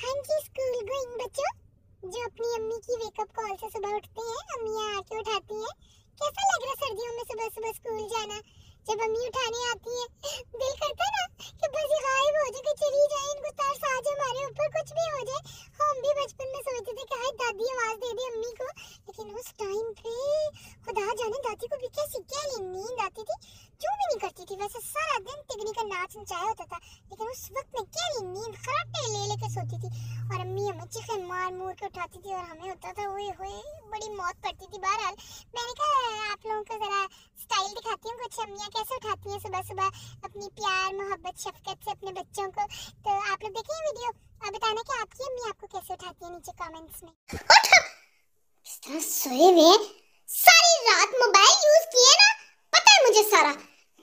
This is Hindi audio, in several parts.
हां जी स्कूल गोइंग बच्चों जो अपनी अम्मी की वेकअप कॉल से सुबह उठते हैं अम्मियाँ आके उठाती हैं कैसा लग रहा सर्दियों में सुबह सुबह स्कूल जाना जब अम्मी उठाने आती है दिल करता ना कि बस ये गायब हो जाए कि चली जाए इनको तरस आ जाए हमारे ऊपर कुछ भी हो जाए हाँ, हम भी बचपन में सोचते थे कि हाय दादी आवाज़ दे दे अम्मी को लेकिन उस टाइम पे खुदा जाने दादी को भी कैसी क्या नींद आती थी क्यों भी नहीं करती थी वैसे सारा दिन तिगनी का नाच नचाया होता था लेकिन उस वक्त मैं क्या नींद खराब पे ले लेकर सोती थी और अम्मी हमें चिकन मार मूर के उठाती थी और हमें होता था ओए होए बड़ी मौत पड़ती थी बहरहाल मैंने कहा आप लोगों को ज़रा स्टाइल दिखाती हूँ कुछ अम्मियाँ कैसे उठाती हैं सुबह सुबह अपनी प्यार मोहब्बत शफकत से अपने बच्चों को तो आप लोग देखें वीडियो और बताना कि आपकी अम्मी आपको कैसे उठाती है नीचे कॉमेंट्स में सोए हुए सारी रात मोबाइल यूज किए ना पता है मुझे सारा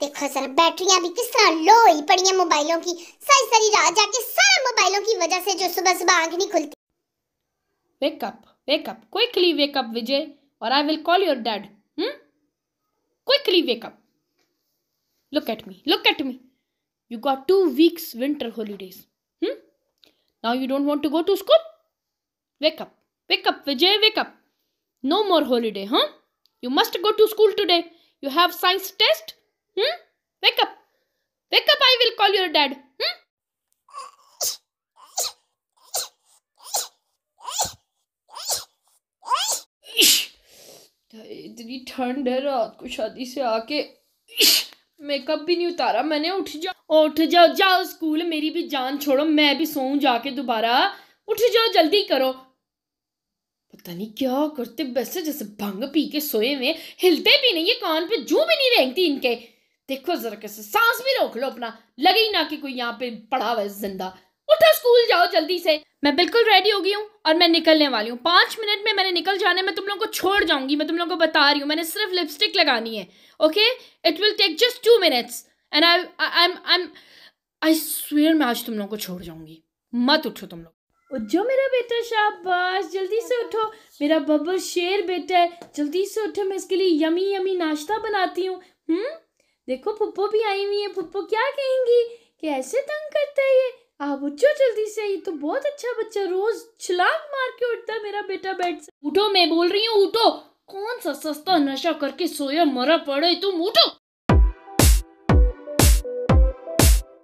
देखो जरा बैटरियां भी किस तरह लो ही पड़ी है मोबाइलों की सारी सारी रात जाके सारा मोबाइलों की वजह से जो सुबह सुबह आंख नहीं खुलती wake up wake up quickly wake up Vijay और I will call your dad hmm quickly wake up look at me look at me you got two weeks winter holidays hmm now you don't want to go to school wake up wake up vijay wake up no more holiday huh you must go to school today you have science test Hmm? Wake up. Wake up, I will call your dad. Hmm? इतनी ठंड है रात को शादी से आके मेकअप भी नहीं उतारा मैंने उठ जाओ उठ जाओ जाओ स्कूल मेरी भी जान छोड़ो मैं भी सोऊं जाके दोबारा उठ जाओ जल्दी करो पता नहीं क्या करते वैसे जैसे भंग पी के सोए हुए हिलते भी नहीं ये कान पे जू भी नहीं रहती इनके देखो जरा कैसे सांस भी रोक लो अपना लगे ही ना कि कोई यहाँ पे पड़ा हुआ जिंदा उठो स्कूल जाओ जल्दी से मैं बिल्कुल रेडी हो गई हूँ और मैं निकलने वाली हूँ पांच मिनट में मैंने निकल जाने में तुम लोगों को छोड़ जाऊंगी मैं तुम लोगों को बता रही हूँ मैंने सिर्फ लिपस्टिक लगानी है okay it will take just two minutes and I I I am I swear मैं आज तुम लोगों को छोड़ जाऊंगी मत उठो तुम लोग उठो मेरा बेटा शाबाश जल्दी से उठो मेरा बब्बर शेर बेटा है जल्दी से उठो मैं इसके लिए यमी यमी नाश्ता बनाती हूँ हम्म देखो पुप्पो भी आई हुई है पुप्पो क्या कहेंगी कि ऐसे तंग करता है ये आप उठो जल्दी से ये तो बहुत अच्छा बच्चा रोज छलांग मार के उठता मेरा बेटा बेड से उठो मैं बोल रही हूँ उठो कौन सा सस्ता नशा करके सोया मरा पड़े तुम उठो